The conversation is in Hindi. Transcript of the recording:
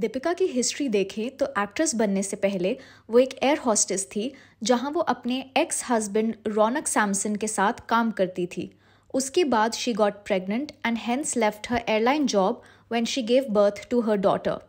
दीपिका की हिस्ट्री देखें तो एक्ट्रेस बनने से पहले वो एक एयर हॉस्टेस थी जहां वो अपने एक्स हस्बैंड रौनक सैमसन के साथ काम करती थी उसके बाद she got pregnant and hence left her airline job when she gave birth to her daughter